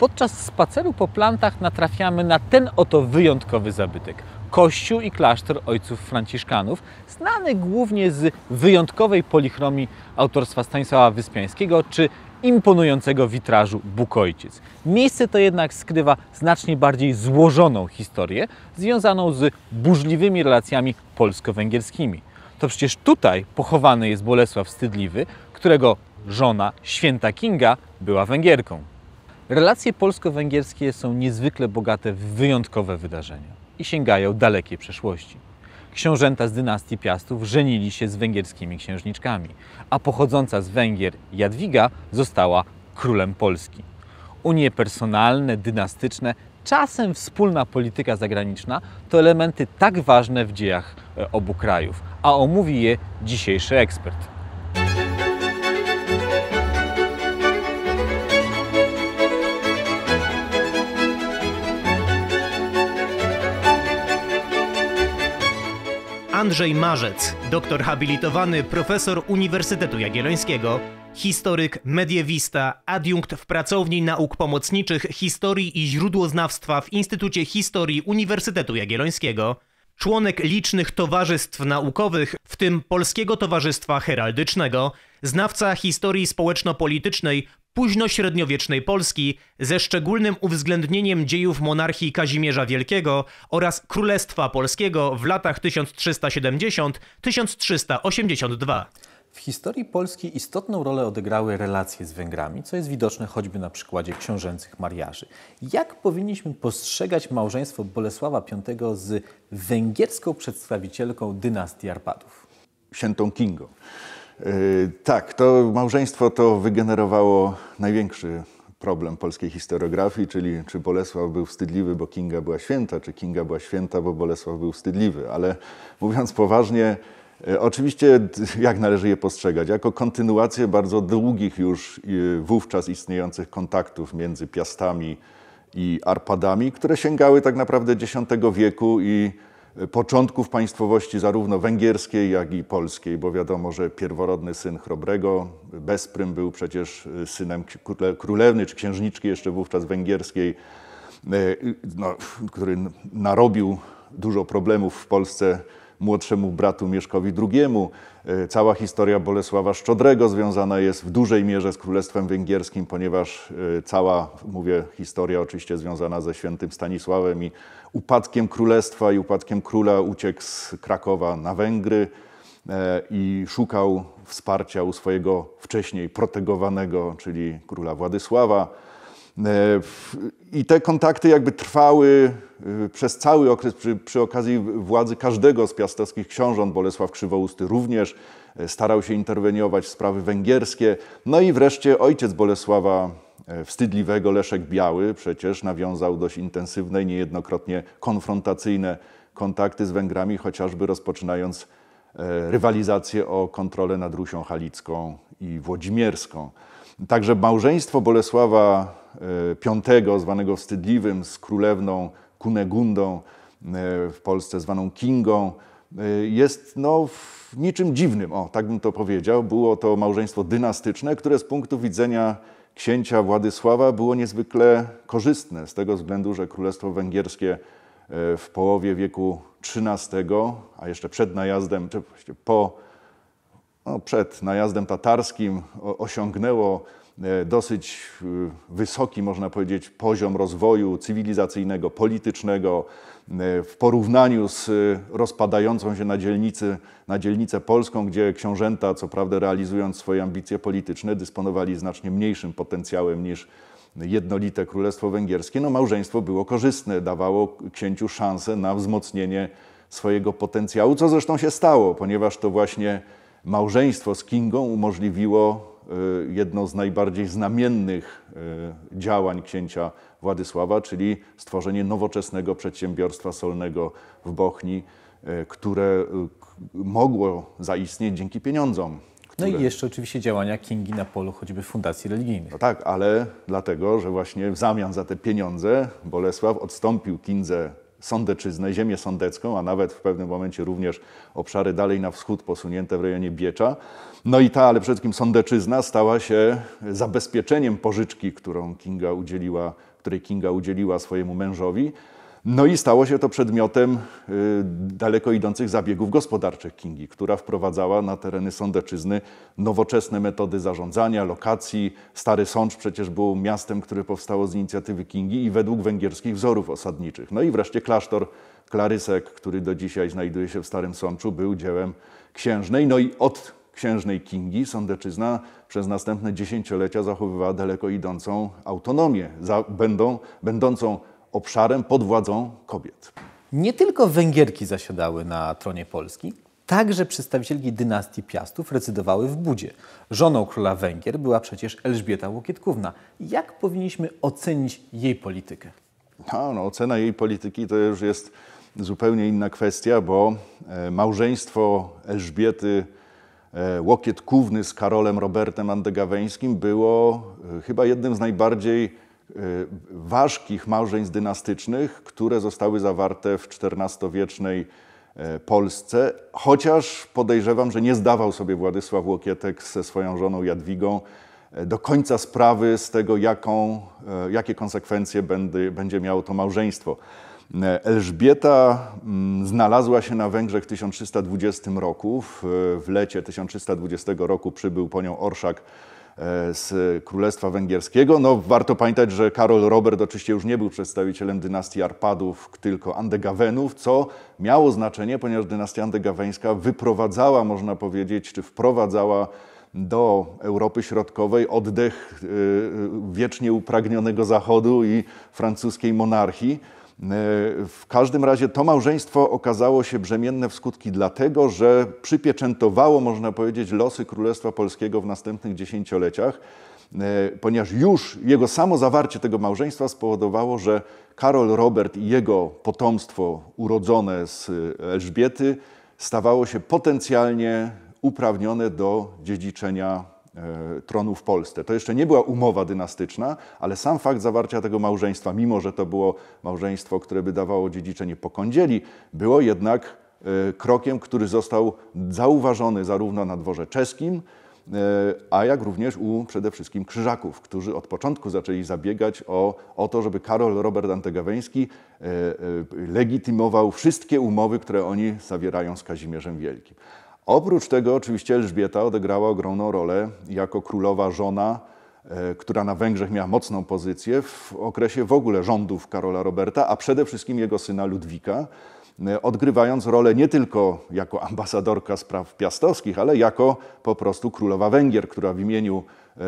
Podczas spaceru po plantach natrafiamy na ten oto wyjątkowy zabytek. Kościół i klasztor ojców franciszkanów, znany głównie z wyjątkowej polichromii autorstwa Stanisława Wyspiańskiego czy imponującego witrażu Bóg Ojciec. Miejsce to jednak skrywa znacznie bardziej złożoną historię, związaną z burzliwymi relacjami polsko-węgierskimi. To przecież tutaj pochowany jest Bolesław Wstydliwy, którego żona, święta Kinga, była Węgierką. Relacje polsko-węgierskie są niezwykle bogate w wyjątkowe wydarzenia i sięgają dalekiej przeszłości. Książęta z dynastii Piastów żenili się z węgierskimi księżniczkami, a pochodząca z Węgier Jadwiga została królem Polski. Unie personalne, dynastyczne, czasem wspólna polityka zagraniczna to elementy tak ważne w dziejach e, obu krajów, a omówi je dzisiejszy ekspert. Andrzej Marzec, doktor habilitowany, profesor Uniwersytetu Jagiellońskiego, historyk, mediewista, adiunkt w Pracowni Nauk Pomocniczych Historii i Źródłoznawstwa w Instytucie Historii Uniwersytetu Jagiellońskiego, członek licznych towarzystw naukowych, w tym Polskiego Towarzystwa Heraldycznego, znawca historii społeczno-politycznej późnośredniowiecznej Polski, ze szczególnym uwzględnieniem dziejów monarchii Kazimierza Wielkiego oraz Królestwa Polskiego w latach 1370-1382. W historii Polski istotną rolę odegrały relacje z Węgrami, co jest widoczne choćby na przykładzie książęcych mariaży. Jak powinniśmy postrzegać małżeństwo Bolesława V z węgierską przedstawicielką dynastii Arpadów? Świętą Kingą. Yy, tak, to małżeństwo to wygenerowało największy problem polskiej historiografii, czyli czy Bolesław był wstydliwy, bo Kinga była święta, czy Kinga była święta, bo Bolesław był wstydliwy. Ale mówiąc poważnie, E, oczywiście, jak należy je postrzegać? Jako kontynuację bardzo długich już e, wówczas istniejących kontaktów między piastami i Arpadami, które sięgały tak naprawdę X wieku i e, początków państwowości zarówno węgierskiej, jak i polskiej, bo wiadomo, że pierworodny syn Chrobrego, Besprym był przecież synem królewny czy księżniczki jeszcze wówczas węgierskiej, no, który narobił dużo problemów w Polsce młodszemu bratu Mieszkowi II. E, cała historia Bolesława Szczodrego związana jest w dużej mierze z Królestwem Węgierskim, ponieważ e, cała, mówię, historia oczywiście związana ze świętym Stanisławem i upadkiem królestwa i upadkiem króla uciekł z Krakowa na Węgry e, i szukał wsparcia u swojego wcześniej protegowanego, czyli króla Władysława. E, I te kontakty jakby trwały e, przez cały okres przy, przy okazji władzy każdego z piastowskich książąt. Bolesław Krzywousty również e, starał się interweniować w sprawy węgierskie. No i wreszcie ojciec Bolesława Wstydliwego, Leszek Biały, przecież nawiązał dość intensywne i niejednokrotnie konfrontacyjne kontakty z Węgrami, chociażby rozpoczynając rywalizację o kontrolę nad Rusią Halicką i Włodzimierską. Także małżeństwo Bolesława V, e, zwanego Wstydliwym, z królewną Kunegundą, e, w Polsce zwaną Kingą, e, jest no, niczym dziwnym, o tak bym to powiedział. Było to małżeństwo dynastyczne, które z punktu widzenia księcia Władysława było niezwykle korzystne, z tego względu, że Królestwo Węgierskie w połowie wieku XIII, a jeszcze przed najazdem, czy po, no, przed najazdem tatarskim, osiągnęło E, dosyć e, wysoki, można powiedzieć, poziom rozwoju cywilizacyjnego, politycznego e, w porównaniu z rozpadającą się na, dzielnicy, na dzielnicę polską, gdzie książęta, co prawda realizując swoje ambicje polityczne, dysponowali znacznie mniejszym potencjałem niż jednolite Królestwo Węgierskie. No, małżeństwo było korzystne, dawało księciu szansę na wzmocnienie swojego potencjału, co zresztą się stało, ponieważ to właśnie małżeństwo z Kingą umożliwiło Y, jedno z najbardziej znamiennych y, działań księcia Władysława, czyli stworzenie nowoczesnego przedsiębiorstwa solnego w Bochni, y, które mogło zaistnieć dzięki pieniądzom. Które... No i jeszcze oczywiście działania Kingi na polu choćby fundacji religijnych. No tak, ale dlatego, że właśnie w zamian za te pieniądze Bolesław odstąpił Kindze Sądeczyznę, ziemię sądecką, a nawet w pewnym momencie również obszary dalej na wschód posunięte w rejonie Biecza. No i ta, ale przede wszystkim Sądeczyzna stała się zabezpieczeniem pożyczki, którą Kinga udzieliła, której Kinga udzieliła swojemu mężowi. No i stało się to przedmiotem y, daleko idących zabiegów gospodarczych Kingi, która wprowadzała na tereny Sądeczyzny nowoczesne metody zarządzania, lokacji. Stary Sącz przecież był miastem, które powstało z inicjatywy Kingi i według węgierskich wzorów osadniczych. No i wreszcie klasztor Klarysek, który do dzisiaj znajduje się w Starym Sączu, był dziełem księżnej. No i od księżnej Kingi Sądeczyzna przez następne dziesięciolecia zachowywała daleko idącą autonomię, za, będą, będącą obszarem pod władzą kobiet. Nie tylko Węgierki zasiadały na tronie Polski, Także przedstawicielki dynastii Piastów recydowały w Budzie. Żoną króla Węgier była przecież Elżbieta Łokietkówna. Jak powinniśmy ocenić jej politykę? No, no, ocena jej polityki to już jest zupełnie inna kwestia, bo e, małżeństwo Elżbiety e, Łokietkówny z Karolem Robertem Andegaweńskim było e, chyba jednym z najbardziej Y, ważkich małżeństw dynastycznych, które zostały zawarte w XIV-wiecznej y, Polsce, chociaż podejrzewam, że nie zdawał sobie Władysław Łokietek ze swoją żoną Jadwigą y, do końca sprawy z tego, jaką, jakie konsekwencje będzie, będzie miało to małżeństwo. Elżbieta mm, znalazła się na Węgrzech w 1320 roku. W lecie 1320 roku przybył po nią Orszak E, z Królestwa Węgierskiego. No, warto pamiętać, że Karol Robert oczywiście już nie był przedstawicielem dynastii Arpadów, tylko Andegawenów, co miało znaczenie, ponieważ dynastia andegaweńska wyprowadzała, można powiedzieć, czy wprowadzała do Europy Środkowej oddech e, e, wiecznie upragnionego Zachodu i francuskiej monarchii. E, w każdym razie to małżeństwo okazało się brzemienne w skutki, dlatego że przypieczętowało, można powiedzieć, losy Królestwa Polskiego w następnych dziesięcioleciach, e, ponieważ już jego samo zawarcie tego małżeństwa spowodowało, że Karol Robert i jego potomstwo urodzone z Elżbiety stawało się potencjalnie uprawnione do dziedziczenia E, tronu w Polsce. To jeszcze nie była umowa dynastyczna, ale sam fakt zawarcia tego małżeństwa, mimo że to było małżeństwo, które by dawało dziedziczenie po kądzieli, było jednak e, krokiem, który został zauważony zarówno na dworze czeskim, e, a jak również u przede wszystkim Krzyżaków, którzy od początku zaczęli zabiegać o, o to, żeby Karol Robert Antegaweński legitymował wszystkie umowy, które oni zawierają z Kazimierzem Wielkim. Oprócz tego oczywiście Elżbieta odegrała ogromną rolę jako królowa żona, e, która na Węgrzech miała mocną pozycję w okresie w ogóle rządów Karola Roberta, a przede wszystkim jego syna Ludwika, e, odgrywając rolę nie tylko jako ambasadorka spraw piastowskich, ale jako po prostu królowa Węgier, która w imieniu e,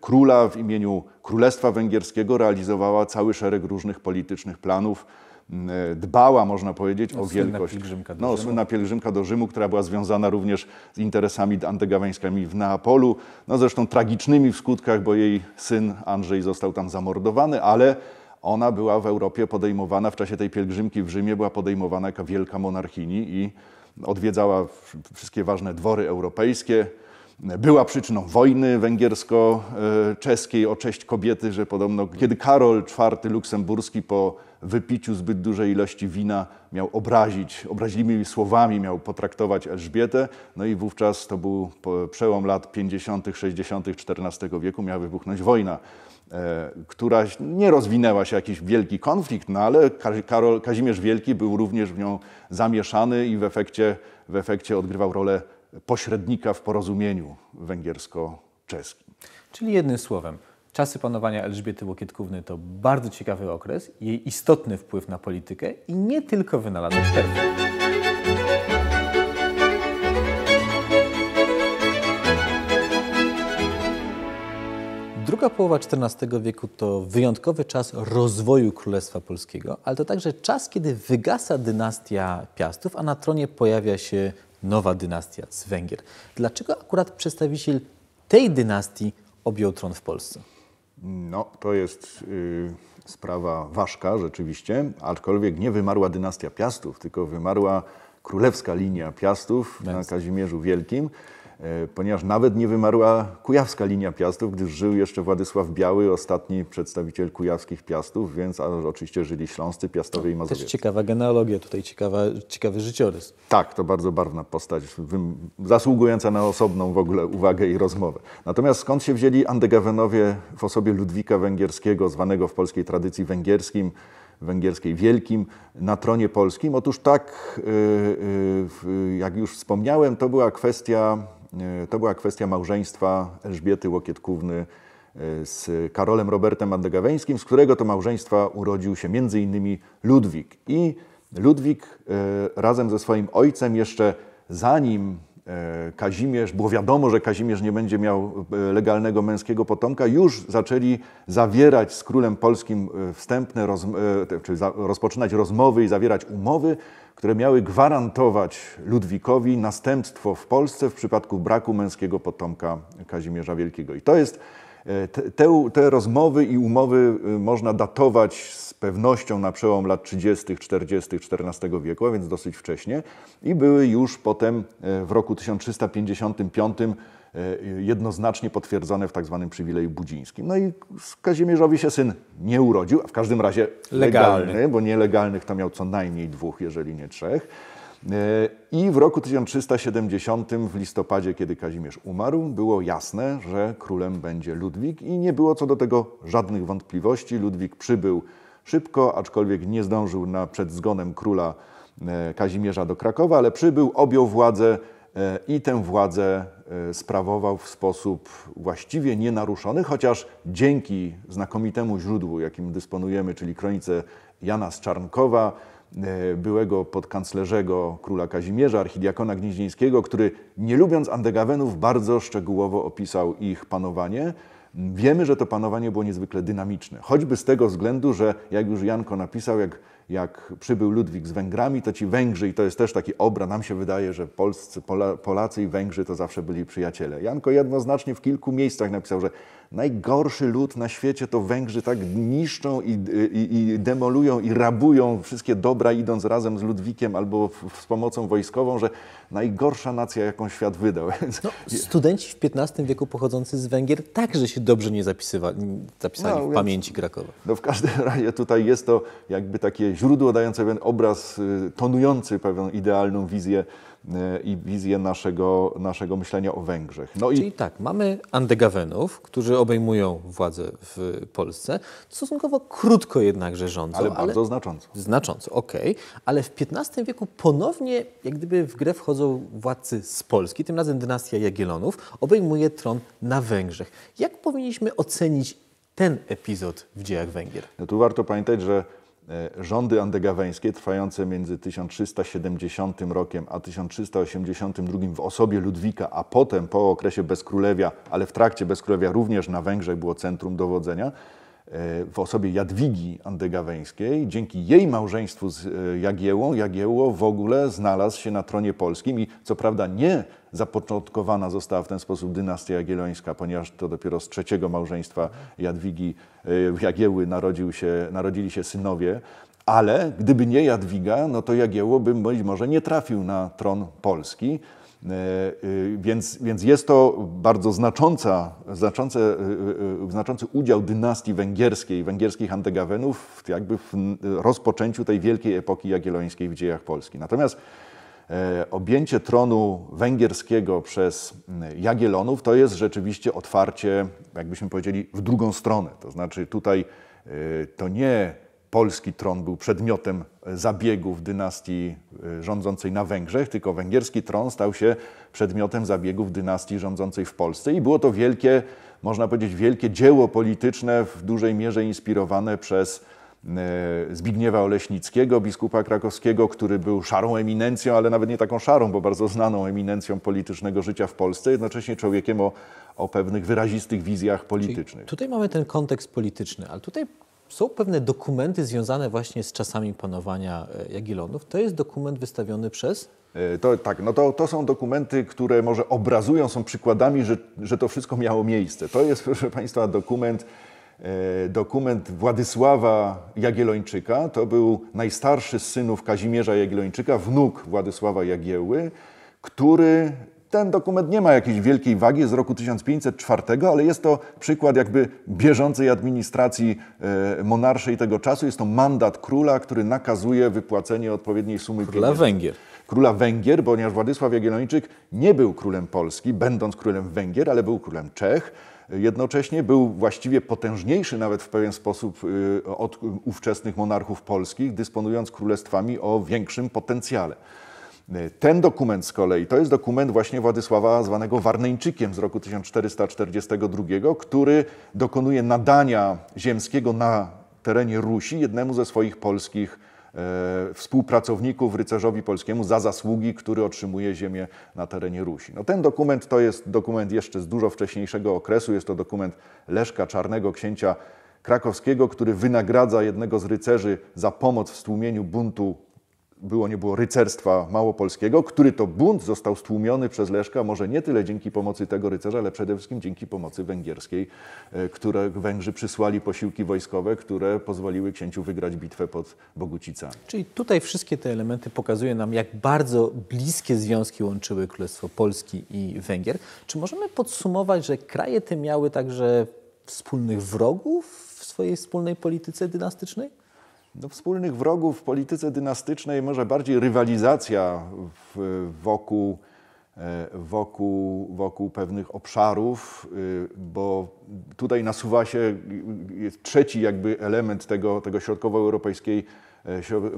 króla, w imieniu Królestwa Węgierskiego realizowała cały szereg różnych politycznych planów, Y, dbała, można powiedzieć, no, o wielkość. Pielgrzymka no, słynna pielgrzymka do Rzymu, która była związana również z interesami antygaweńskimi w Neapolu. No, zresztą tragicznymi w skutkach, bo jej syn Andrzej został tam zamordowany, ale ona była w Europie podejmowana, w czasie tej pielgrzymki w Rzymie była podejmowana jako wielka monarchini i odwiedzała wszystkie ważne dwory europejskie była przyczyną wojny węgiersko-czeskiej o cześć kobiety, że podobno kiedy Karol IV Luksemburski po wypiciu zbyt dużej ilości wina miał obrazić, obraźliwymi słowami miał potraktować Elżbietę, no i wówczas to był przełom lat 50., 60., XIV wieku, miała wybuchnąć wojna, e, która nie rozwinęła się jakiś wielki konflikt, no ale Karol, Kazimierz Wielki był również w nią zamieszany i w efekcie, w efekcie odgrywał rolę pośrednika w porozumieniu węgiersko-czeskim. Czyli jednym słowem, czasy panowania Elżbiety Łokietkówny to bardzo ciekawy okres, jej istotny wpływ na politykę i nie tylko wynalazek perfum. Druga połowa XIV wieku to wyjątkowy czas rozwoju Królestwa Polskiego, ale to także czas, kiedy wygasa dynastia Piastów, a na tronie pojawia się nowa dynastia z Węgier. Dlaczego akurat przedstawiciel tej dynastii objął tron w Polsce? No, to jest y, sprawa ważka rzeczywiście, aczkolwiek nie wymarła dynastia Piastów, tylko wymarła królewska linia Piastów na Kazimierzu Wielkim. E, ponieważ nawet nie wymarła kujawska linia Piastów, gdyż żył jeszcze Władysław Biały, ostatni przedstawiciel kujawskich Piastów, więc a oczywiście żyli Śląscy, Piastowie i Mazowieccy. Też ciekawa genealogia tutaj, ciekawa, ciekawy życiorys. Tak, to bardzo barwna postać, zasługująca na osobną w ogóle uwagę i rozmowę. Natomiast skąd się wzięli Andegawenowie w osobie Ludwika Węgierskiego, zwanego w polskiej tradycji węgierskim, węgierskiej wielkim na tronie polskim. Otóż tak, y, y, jak już wspomniałem, to była kwestia E, to była kwestia małżeństwa Elżbiety Łokietkówny e, z Karolem Robertem Andegaweńskim, z którego to małżeństwa urodził się m.in. Ludwik. I Ludwik e, razem ze swoim ojcem jeszcze zanim Kazimierz, było wiadomo, że Kazimierz nie będzie miał legalnego męskiego potomka, już zaczęli zawierać z królem polskim wstępne, czyli rozpoczynać rozmowy i zawierać umowy, które miały gwarantować Ludwikowi następstwo w Polsce w przypadku braku męskiego potomka Kazimierza Wielkiego. I to jest E, te, te, rozmowy i umowy y, można datować z pewnością na przełom lat 30., 40., XIV wieku, a więc dosyć wcześnie, i były już potem e, w roku 1355 e, jednoznacznie potwierdzone w tak zwanym przywileju budzińskim. No i Kazimierzowi się syn nie urodził, a w każdym razie legalny, legalny bo nielegalnych to miał co najmniej dwóch, jeżeli nie trzech. E, I w roku 1370, w listopadzie, kiedy Kazimierz umarł, było jasne, że królem będzie Ludwik i nie było co do tego żadnych wątpliwości. Ludwik przybył szybko, aczkolwiek nie zdążył na, przed zgonem króla e, Kazimierza do Krakowa, ale przybył, objął władzę e, i tę władzę sprawował w sposób właściwie nienaruszony, chociaż dzięki znakomitemu źródłu, jakim dysponujemy, czyli kronice Jana z Czarnkowa, E, byłego podkanclerzego króla Kazimierza, archidiakona Gnieźnieńskiego, który nie lubiąc Andegawenów bardzo szczegółowo opisał ich panowanie. Wiemy, że to panowanie było niezwykle dynamiczne, choćby z tego względu, że jak już Janko napisał, jak, jak przybył Ludwik z Węgrami, to ci Węgrzy, i to jest też taki obraz, nam się wydaje, że Polscy, Pola, Polacy i Węgrzy to zawsze byli przyjaciele. Janko jednoznacznie w kilku miejscach napisał, że najgorszy lud na świecie to Węgrzy tak niszczą i, i, i demolują i rabują wszystkie dobra idąc razem z Ludwikiem albo w, z pomocą wojskową, że najgorsza nacja, jaką świat wydał. No, studenci w XV wieku pochodzący z Węgier także się dobrze nie zapisywali zapisali no, w pamięci Krakowa. No w każdym razie tutaj jest to jakby takie źródło dające pewien obraz y, tonujący pewną idealną wizję Y, i wizję naszego, naszego myślenia o Węgrzech. No Czyli i... tak, mamy andegawenów, którzy obejmują władzę w Polsce, stosunkowo krótko jednakże rządzą. Ale bardzo ale... znacząco. Znacząco, okej. Okay. Ale w XV wieku ponownie jak gdyby w grę wchodzą władcy z Polski, tym razem dynastia Jagiellonów obejmuje tron na Węgrzech. Jak powinniśmy ocenić ten epizod w dziejach Węgier? No tu warto pamiętać, że E, rządy andegaweńskie trwające między 1370 rokiem a 1382 w osobie Ludwika, a potem po okresie bezkrólewia, ale w trakcie bezkrólewia również na Węgrzech było centrum dowodzenia, E, w osobie Jadwigi Andegaweńskiej. Dzięki jej małżeństwu z e, Jagiełą, Jagiełło w ogóle znalazł się na tronie polskim i co prawda nie zapoczątkowana została w ten sposób dynastia jagiellońska, ponieważ to dopiero z trzeciego małżeństwa Jadwigi e, Jagieły narodził się, narodzili się synowie, ale gdyby nie Jadwiga, no to Jagiełło by być może nie trafił na tron polski. E, y, więc, więc jest to bardzo znacząca, znaczący, y, y, znaczący udział dynastii węgierskiej, węgierskich antegawenów jakby w rozpoczęciu tej wielkiej epoki jagiellońskiej w dziejach Polski. Natomiast e, objęcie tronu węgierskiego przez Jagielonów to jest rzeczywiście otwarcie, jakbyśmy powiedzieli, w drugą stronę. To znaczy tutaj e, to nie polski tron był przedmiotem e, zabiegów dynastii e, rządzącej na Węgrzech, tylko węgierski tron stał się przedmiotem zabiegów dynastii rządzącej w Polsce i było to wielkie, można powiedzieć, wielkie dzieło polityczne, w dużej mierze inspirowane przez e, Zbigniewa Oleśnickiego, biskupa krakowskiego, który był szarą eminencją, ale nawet nie taką szarą, bo bardzo znaną eminencją politycznego życia w Polsce, jednocześnie człowiekiem o, o pewnych wyrazistych wizjach politycznych. Czyli tutaj mamy ten kontekst polityczny, ale tutaj są pewne dokumenty związane właśnie z czasami panowania e, Jagiellonów. To jest dokument wystawiony przez e, to, tak, no to, to są dokumenty, które może obrazują, są przykładami, że, że to wszystko miało miejsce. To jest, proszę Państwa, dokument, e, dokument Władysława Jagiellończyka. To był najstarszy z synów Kazimierza Jagiellończyka, wnuk Władysława Jagieły, który ten dokument nie ma jakiejś wielkiej wagi, z roku 1504, ale jest to przykład jakby bieżącej administracji e, monarszej tego czasu. Jest to mandat króla, który nakazuje wypłacenie odpowiedniej sumy króla pieniędzy. Węgier. Króla Węgier, ponieważ Władysław Jagiellończyk nie był królem Polski, będąc królem Węgier, ale był królem Czech. Jednocześnie był właściwie potężniejszy nawet w pewien sposób y, od ówczesnych monarchów polskich, dysponując królestwami o większym potencjale. E, ten dokument z kolei to jest dokument właśnie Władysława zwanego Warneńczykiem z roku 1442, który dokonuje nadania ziemskiego na terenie Rusi jednemu ze swoich polskich e, współpracowników, rycerzowi polskiemu, za zasługi, który otrzymuje ziemię na terenie Rusi. No, ten dokument to jest dokument jeszcze z dużo wcześniejszego okresu. Jest to dokument Leszka Czarnego, księcia krakowskiego, który wynagradza jednego z rycerzy za pomoc w stłumieniu buntu było nie było rycerstwa małopolskiego, który to bunt został stłumiony przez Leszka, może nie tyle dzięki pomocy tego rycerza, ale przede wszystkim dzięki pomocy węgierskiej, e, które Węgrzy przysłali posiłki wojskowe, które pozwoliły księciu wygrać bitwę pod Bogucicami. Czyli tutaj wszystkie te elementy pokazują nam, jak bardzo bliskie związki łączyły Królestwo Polski i Węgier. Czy możemy podsumować, że kraje te miały także wspólnych wrogów w swojej wspólnej polityce dynastycznej? no, wspólnych wrogów w polityce dynastycznej, może bardziej rywalizacja w, wokół, e, wokół, wokół pewnych obszarów, y, bo tutaj nasuwa się trzeci jakby element tego, tego środkowoeuropejskiej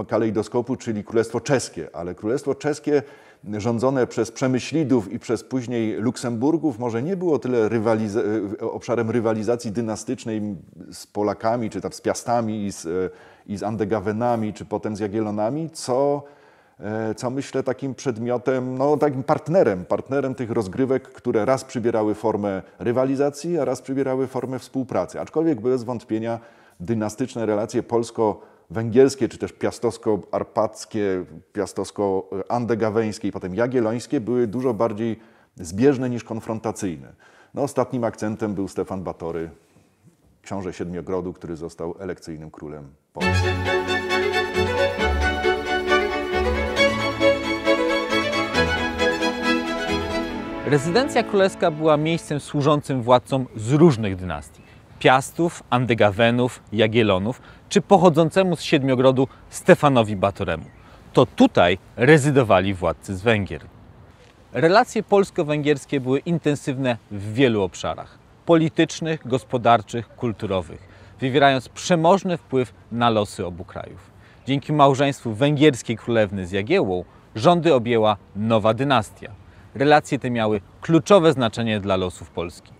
e, kalejdoskopu, czyli Królestwo Czeskie. Ale Królestwo Czeskie rządzone przez Przemyślidów i przez później Luksemburgów może nie było tyle rywaliz e, obszarem rywalizacji dynastycznej z Polakami czy tam z Piastami i z i z Andegawenami, czy potem z Jagielonami, co, e, co myślę takim przedmiotem, no takim partnerem, partnerem tych rozgrywek, które raz przybierały formę rywalizacji, a raz przybierały formę współpracy. Aczkolwiek bez wątpienia dynastyczne relacje polsko- węgierskie, czy też piastowsko-arpackie, piastowsko-andegaweńskie i potem jagiellońskie były dużo bardziej zbieżne niż konfrontacyjne. No, ostatnim akcentem był Stefan Batory książę Siedmiogrodu, który został elekcyjnym królem Polski. Rezydencja królewska była miejscem służącym władcom z różnych dynastii. Piastów, Andegawenów, Jagielonów czy pochodzącemu z Siedmiogrodu Stefanowi Batoremu. To tutaj rezydowali władcy z Węgier. Relacje polsko-węgierskie były intensywne w wielu obszarach politycznych, gospodarczych, kulturowych, wywierając przemożny wpływ na losy obu krajów. Dzięki małżeństwu węgierskiej królewny z Jagiełą rządy objęła nowa dynastia. Relacje te miały kluczowe znaczenie dla losów Polski.